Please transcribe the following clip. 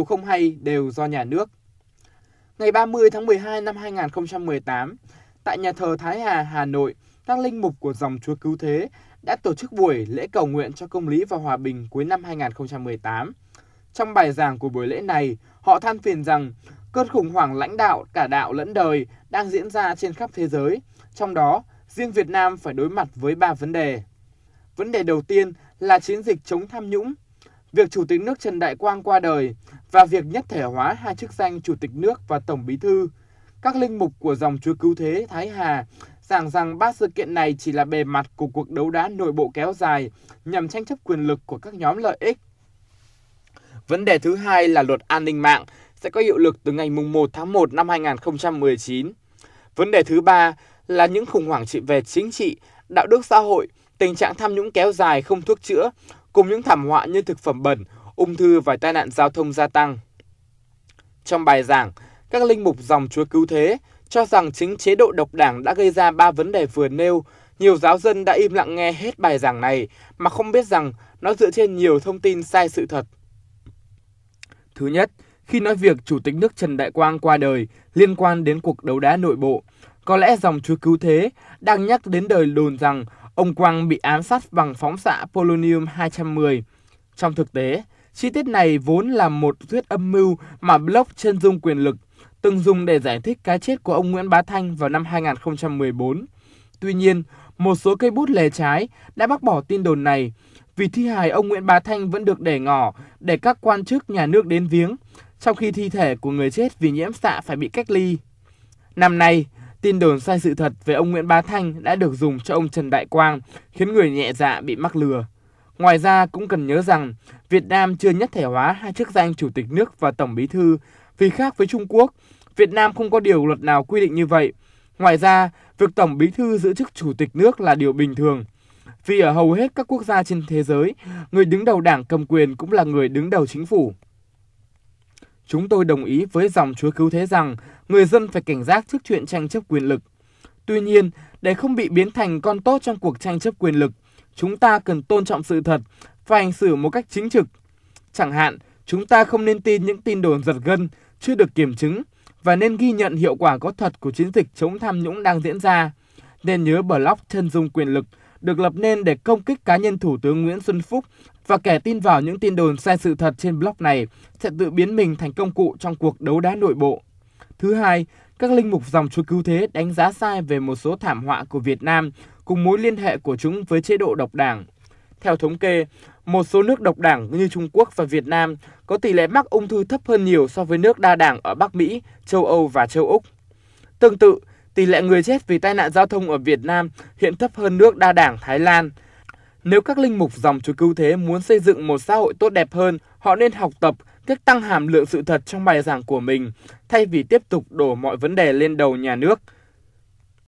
dù không hay đều do nhà nước. Ngày 30 tháng 12 năm 2018, tại nhà thờ Thái Hà, Hà Nội, các linh mục của dòng Chúa Cứu Thế đã tổ chức buổi lễ cầu nguyện cho công lý và hòa bình cuối năm 2018. Trong bài giảng của buổi lễ này, họ than phiền rằng cơn khủng hoảng lãnh đạo cả đạo lẫn đời đang diễn ra trên khắp thế giới, trong đó riêng Việt Nam phải đối mặt với ba vấn đề. Vấn đề đầu tiên là chiến dịch chống tham nhũng. Việc Chủ tịch nước Trần Đại Quang qua đời và việc nhất thể hóa hai chức danh Chủ tịch nước và Tổng Bí Thư. Các linh mục của dòng Chúa Cứu Thế Thái Hà giảng rằng ba sự kiện này chỉ là bề mặt của cuộc đấu đá nội bộ kéo dài nhằm tranh chấp quyền lực của các nhóm lợi ích. Vấn đề thứ hai là luật an ninh mạng sẽ có hiệu lực từ ngày 1 tháng 1 năm 2019. Vấn đề thứ ba là những khủng hoảng trị về chính trị, đạo đức xã hội, tình trạng tham nhũng kéo dài không thuốc chữa, cùng những thảm họa như thực phẩm bẩn, ung thư và tai nạn giao thông gia tăng. Trong bài giảng, các linh mục dòng Chúa Cứu Thế cho rằng chính chế độ độc đảng đã gây ra ba vấn đề vừa nêu. Nhiều giáo dân đã im lặng nghe hết bài giảng này mà không biết rằng nó dựa trên nhiều thông tin sai sự thật. Thứ nhất, khi nói việc Chủ tịch nước Trần Đại Quang qua đời liên quan đến cuộc đấu đá nội bộ, có lẽ dòng Chúa Cứu Thế đang nhắc đến đời đồn rằng ông Quang bị ám sát bằng phóng xạ polonium 210. Trong thực tế, Chi tiết này vốn là một thuyết âm mưu mà Bloch chân dung quyền lực từng dùng để giải thích cái chết của ông Nguyễn Bá Thanh vào năm 2014. Tuy nhiên, một số cây bút lề trái đã bác bỏ tin đồn này vì thi hài ông Nguyễn Bá Thanh vẫn được để ngỏ để các quan chức nhà nước đến viếng, trong khi thi thể của người chết vì nhiễm xạ phải bị cách ly. Năm nay, tin đồn sai sự thật về ông Nguyễn Bá Thanh đã được dùng cho ông Trần Đại Quang, khiến người nhẹ dạ bị mắc lừa. Ngoài ra cũng cần nhớ rằng Việt Nam chưa nhất thể hóa hai chức danh chủ tịch nước và tổng bí thư, vì khác với Trung Quốc, Việt Nam không có điều luật nào quy định như vậy. Ngoài ra, việc tổng bí thư giữ chức chủ tịch nước là điều bình thường. Vì ở hầu hết các quốc gia trên thế giới, người đứng đầu đảng cầm quyền cũng là người đứng đầu chính phủ. Chúng tôi đồng ý với dòng Chúa Cứu Thế rằng người dân phải cảnh giác trước chuyện tranh chấp quyền lực. Tuy nhiên, để không bị biến thành con tốt trong cuộc tranh chấp quyền lực, chúng ta cần tôn trọng sự thật và hành xử một cách chính trực. Chẳng hạn, chúng ta không nên tin những tin đồn giật gân chưa được kiểm chứng và nên ghi nhận hiệu quả có thật của chiến dịch chống tham nhũng đang diễn ra. Nên nhớ blog chân dung quyền lực được lập nên để công kích cá nhân Thủ tướng Nguyễn Xuân Phúc và kẻ tin vào những tin đồn sai sự thật trên blog này sẽ tự biến mình thành công cụ trong cuộc đấu đá nội bộ. Thứ hai, các linh mục dòng chúa cứu thế đánh giá sai về một số thảm họa của Việt Nam cùng mối liên hệ của chúng với chế độ độc đảng. Theo thống kê, một số nước độc đảng như Trung Quốc và Việt Nam có tỷ lệ mắc ung thư thấp hơn nhiều so với nước đa đảng ở Bắc Mỹ, châu Âu và châu Úc. Tương tự, tỷ lệ người chết vì tai nạn giao thông ở Việt Nam hiện thấp hơn nước đa đảng Thái Lan. Nếu các linh mục dòng chúa cứu thế muốn xây dựng một xã hội tốt đẹp hơn, họ nên học tập cách tăng hàm lượng sự thật trong bài giảng của mình, thay vì tiếp tục đổ mọi vấn đề lên đầu nhà nước –